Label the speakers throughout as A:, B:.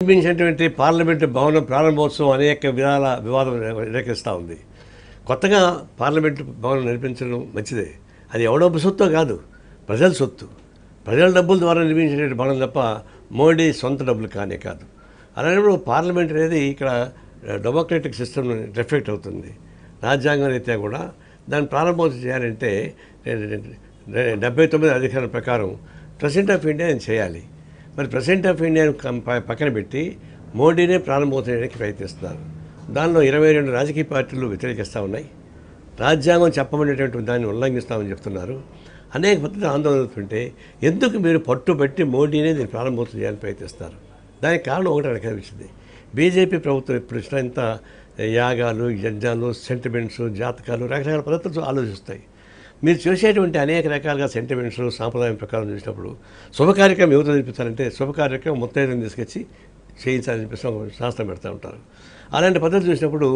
A: నిర్మించినటువంటి పార్లమెంటు భవనం ప్రారంభోత్సవం అనేక విధాల వివాదం రేకెస్తా ఉంది కొత్తగా పార్లమెంటు భవనం నిర్మించడం మంచిదే అది ఎవడో సొత్తు కాదు ప్రజల సొత్తు ప్రజల డబ్బుల ద్వారా నిర్మించినటువంటి భవనం తప్ప మోడీ సొంత డబ్బులు కానే కాదు అలాంటప్పుడు పార్లమెంట్ అనేది ఇక్కడ డెమోక్రటిక్ సిస్టమ్ రిఫ్లెక్ట్ అవుతుంది రాజ్యాంగం అయితే కూడా దాన్ని ప్రారంభోత్సవం చేయాలంటే డెబ్బై తొమ్మిది అధికారుల ప్రకారం ప్రెసిడెంట్ ఆఫ్ ఇండియా చేయాలి మరి ప్రెసిడెంట్ ఆఫ్ ఇండియా పక్కన పెట్టి మోడీనే ప్రారంభోత్సవానికి ప్రయత్నిస్తున్నారు దానిలో ఇరవై రెండు రాజకీయ పార్టీలు వ్యతిరేకిస్తూ ఉన్నాయి రాజ్యాంగం చెప్పమనేటువంటి దాన్ని ఉల్లంఘిస్తామని చెప్తున్నారు అనేక పద్ధతులు ఆందోళన అవుతుంటే ఎందుకు మీరు పట్టుబట్టి మోడీనే దీన్ని ప్రారంభోత్సవం చేయాలని ప్రయత్నిస్తారు దానికి కారణం ఒకటి కనిపించింది బీజేపీ ప్రభుత్వం ఇప్పుడు వచ్చినంత యాగాలు యజ్ఞాలు సెంటిమెంట్స్ జాతకాలు రకరకాల పద్ధతులు ఆలోచిస్తాయి మీరు చూసేటువంటి అనేక రకాలుగా సెంటిమెంట్స్ సాంప్రదాయం ప్రకారం చూసినప్పుడు శుభకార్యక్రమం ఎవరు జరిపిస్తారంటే శుభకార్యక్రమం మొత్తం తీసుకొచ్చి చేయించాలని చెప్పేసి ఒక శాస్త్రం పెడతా ఉంటారు అలాంటి పద్ధతి చూసినప్పుడు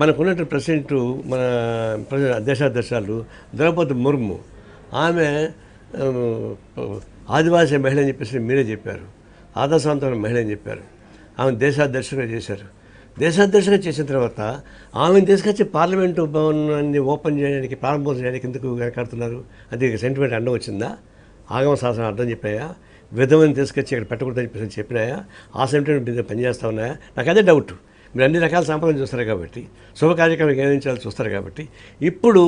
A: మనకున్నటువంటి ప్రెసిడెంట్ మన దేశాధ్యక్షాలు ద్రౌపది ముర్ము ఆమె ఆదివాసీ మహిళ అని చెప్పేసి మీరే చెప్పారు ఆదర్శవంతమైన మహిళ అని చెప్పారు ఆమె దేశాధ్యక్షుగా చేశారు దేశాధ్యక్షగా చేసిన తర్వాత ఆమెను తీసుకొచ్చి పార్లమెంటు భవనాన్ని ఓపెన్ చేయడానికి ప్రారంభం చేయడానికి ఎందుకు వెనకాడుతున్నారు అది సెంటిమెంట్ అండం వచ్చిందా ఆగమ శాసనం అర్థం చెప్పాయా విధమని తీసుకొచ్చి ఇక్కడ పెట్టకూడదని చెప్పేసి చెప్పినాయా ఆ సెంటిమెంట్ మీద పనిచేస్తా ఉన్నాయా నాకు అదే డౌట్ మీరు అన్ని రకాల సంపాదన చూస్తారు కాబట్టి శుభ కార్యక్రమం ఏదించాలి చూస్తారు కాబట్టి ఇప్పుడు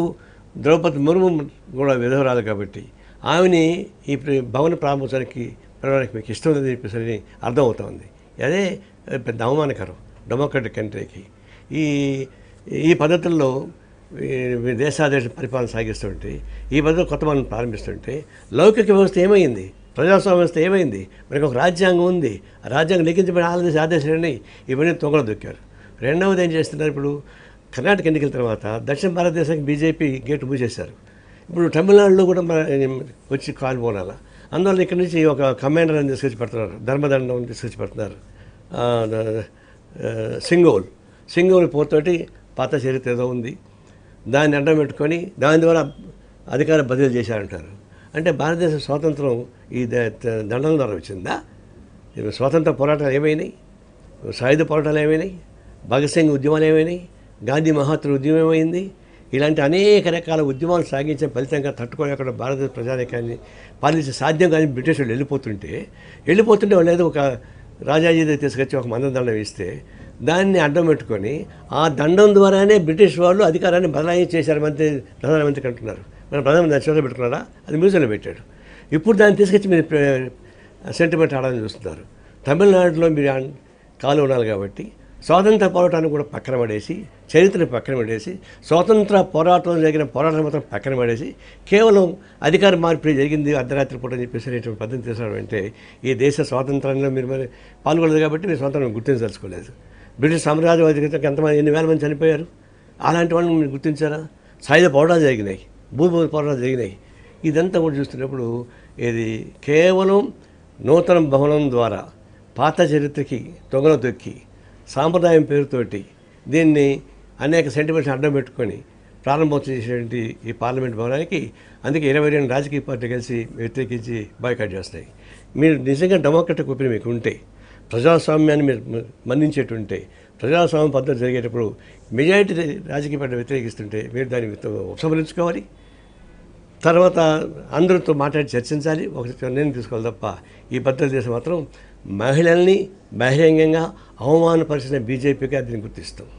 A: ద్రౌపది ముర్ము కూడా విధవరాలు కాబట్టి ఆమెని ఈ భవన ప్రారంభించడానికి ప్రయాణానికి మీకు ఇష్టం లేదని చెప్పేసి అర్థం అవుతుంది అదే పెద్ద అవమానకరం డెమోక్రటిక్ కంట్రీకి ఈ ఈ పద్ధతుల్లో దేశాదేశ పరిపాలన సాగిస్తుంటే ఈ పద్ధతులు కొత్త మనం ప్రారంభిస్తుంటే లౌకిక వ్యవస్థ ఏమైంది ప్రజాస్వామ్య వ్యవస్థ ఏమైంది మనకు ఒక రాజ్యాంగం ఉంది ఆ రాజ్యాంగం లిఖించబడిన ఆదేశ ఆదేశాలని ఇవన్నీ తొంగలు దొక్కారు రెండవది ఏం చేస్తున్నారు ఇప్పుడు కర్ణాటక ఎన్నికల తర్వాత దక్షిణ భారతదేశానికి బీజేపీ గేటు మూసేశారు ఇప్పుడు తమిళనాడులో కూడా వచ్చి కాలు పోనాల అందువల్ల ఇక్కడ నుంచి ఒక కమాండర్ అని తీసుకొచ్చి పెడుతున్నారు ధర్మదండం తీసుకొచ్చి పెడుతున్నారు సింగోల్ సింగోల్ పోతోటి పాత చరిత్ర ఏదో ఉంది దాన్ని అడ్డం పెట్టుకొని దాని ద్వారా అధికారం బదిలీ చేశారంటారు అంటే భారతదేశ స్వాతంత్రం ఈ దండల ద్వారా వచ్చిందా స్వాతంత్ర పోరాటాలు ఏమైనాయి సాయుధ పోరాటాలు ఏమైనాయి భగత్ సింగ్ ఉద్యమాలు ఏమైనాయి గాంధీ మహాత్ర ఉద్యమం ఏమైంది ఇలాంటి అనేక రకాల ఉద్యమాలు సాగించే ఫలితంగా తట్టుకొని అక్కడ భారతదేశ ప్రజానికాన్ని పాలించే సాధ్యం కానీ బ్రిటిష్ వాళ్ళు వెళ్ళిపోతుంటే వెళ్ళిపోతుంటే వాళ్ళు ఏదో ఒక దగ్గర తీసుకొచ్చి ఒక దండం వేస్తే దాన్ని అడ్డం పెట్టుకొని ఆ దండం ద్వారానే బ్రిటిష్ వాళ్ళు అధికారాన్ని బదలాయి చేశారు మంత్రి ప్రధానమంత్రి అంటున్నారు మన ప్రధానమంత్రి చోట పెట్టుకున్నారా అది మ్యూజియంలో పెట్టాడు ఇప్పుడు దాన్ని తీసుకొచ్చి మీరు సెంటిమెంట్ ఆడాలని చూస్తున్నారు తమిళనాడులో మీరు కాలు ఉండాలి కాబట్టి స్వాతంత్ర పోరాటాన్ని కూడా పక్కన పడేసి చరిత్రను పక్కన పడేసి స్వాతంత్ర పోరాటం జరిగిన పోరాటం మాత్రం పక్కన పడేసి కేవలం అధికార మార్పిడి జరిగింది అర్ధరాత్రి పూట అని చెప్పేసి పద్ధతి తీసుకోవడం అంటే ఈ దేశ స్వాతంత్రంలో మీరు మరి పాల్గొనలేదు కాబట్టి మీరు స్వాతంత్రం గుర్తించదలుచుకోలేదు బ్రిటిష్ సామ్రాజ్యవాదికి ఎంతమంది ఎన్ని వేల మంది చనిపోయారు అలాంటి వాళ్ళని మీరు గుర్తించారా సాయుధ పోరాటాలు జరిగినాయి భూభూమి పోరాటాలు జరిగినాయి ఇదంతా కూడా చూస్తున్నప్పుడు ఇది కేవలం నూతన భవనం ద్వారా పాత చరిత్రకి తొంగలు తొక్కి సాంప్రదాయం పేరుతోటి దీన్ని అనేక సెంటిమెంట్స్ అడ్డం పెట్టుకొని ప్రారంభోత్సవం చేసేటువంటి ఈ పార్లమెంట్ భవనానికి అందుకే ఇరవై రెండు రాజకీయ పార్టీలు కలిసి వ్యతిరేకించి బాయ్కాట్ చేస్తాయి మీరు నిజంగా డెమోక్రటిక్ ఒపీనియన్ మీకు ఉంటే ప్రజాస్వామ్యాన్ని మీరు మన్నించేటుంటే ప్రజాస్వామ్య పద్ధతి జరిగేటప్పుడు మెజారిటీ రాజకీయ పార్టీ వ్యతిరేకిస్తుంటే మీరు దాన్ని ఉపసంహరించుకోవాలి తర్వాత అందరితో మాట్లాడి చర్చించాలి ఒక నిర్ణయం తీసుకోవాలి తప్ప ఈ పద్ధతి చేసి మాత్రం మహిళల్ని బహిరంగంగా అవమానపరిచిన బీజేపీకి అతని గుర్తిస్తాం